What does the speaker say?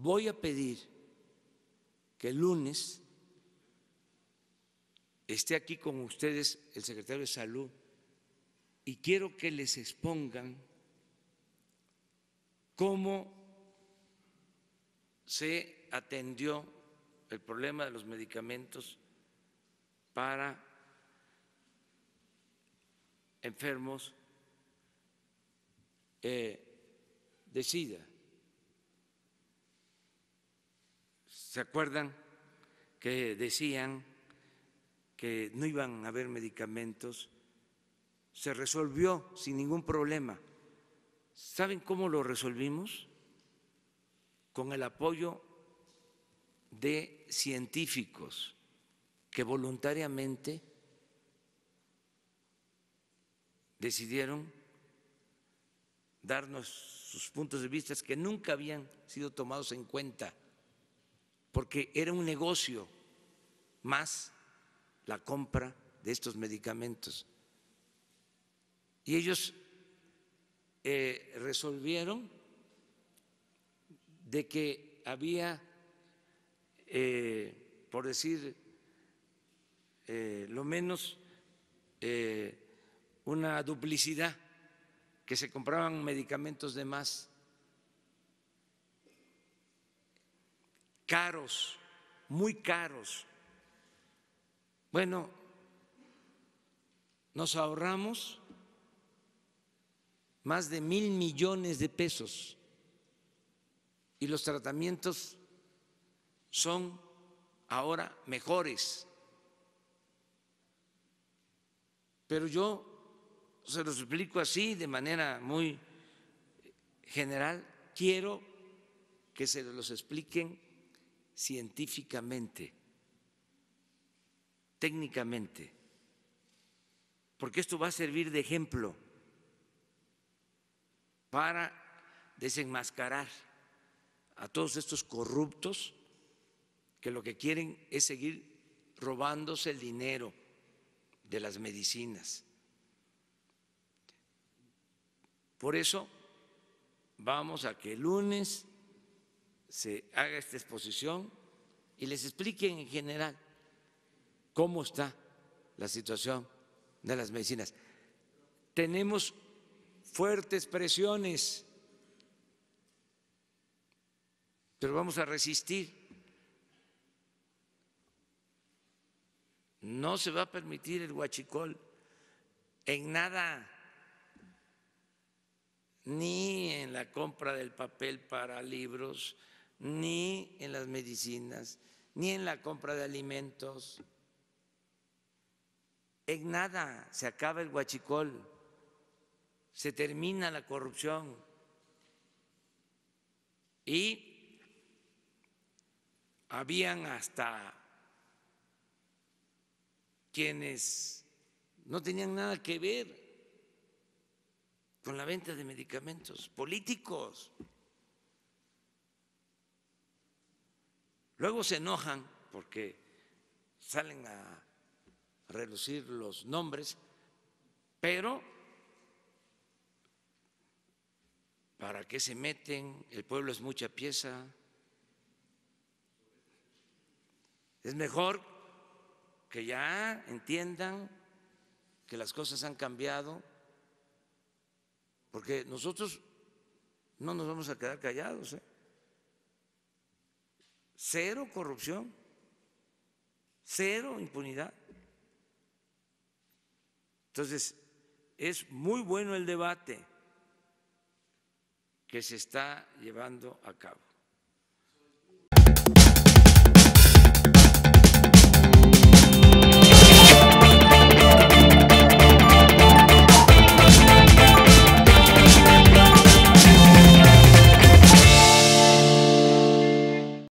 voy a pedir que el lunes esté aquí con ustedes el secretario de Salud y quiero que les expongan cómo se atendió el problema de los medicamentos para enfermos eh, de SIDA. ¿Se acuerdan que decían que no iban a haber medicamentos? Se resolvió sin ningún problema. ¿Saben cómo lo resolvimos? Con el apoyo de científicos que voluntariamente decidieron darnos sus puntos de vista que nunca habían sido tomados en cuenta porque era un negocio más la compra de estos medicamentos. Y ellos eh, resolvieron de que había, eh, por decir eh, lo menos, una duplicidad, que se compraban medicamentos de más caros, muy caros. Bueno, nos ahorramos más de mil millones de pesos y los tratamientos son ahora mejores. Pero yo se los explico así, de manera muy general, quiero que se los expliquen científicamente, técnicamente, porque esto va a servir de ejemplo para desenmascarar a todos estos corruptos que lo que quieren es seguir robándose el dinero de las medicinas. Por eso vamos a que el lunes se haga esta exposición y les expliquen en general cómo está la situación de las medicinas. Tenemos fuertes presiones, pero vamos a resistir. No se va a permitir el huachicol en nada, ni en la compra del papel para libros, ni en las medicinas, ni en la compra de alimentos. En nada se acaba el guachicol, se termina la corrupción. Y habían hasta quienes no tenían nada que ver con la venta de medicamentos, políticos. Luego se enojan porque salen a relucir los nombres, pero ¿para qué se meten? El pueblo es mucha pieza. Es mejor que ya entiendan que las cosas han cambiado, porque nosotros no nos vamos a quedar callados. ¿eh? cero corrupción, cero impunidad. Entonces, es muy bueno el debate que se está llevando a cabo.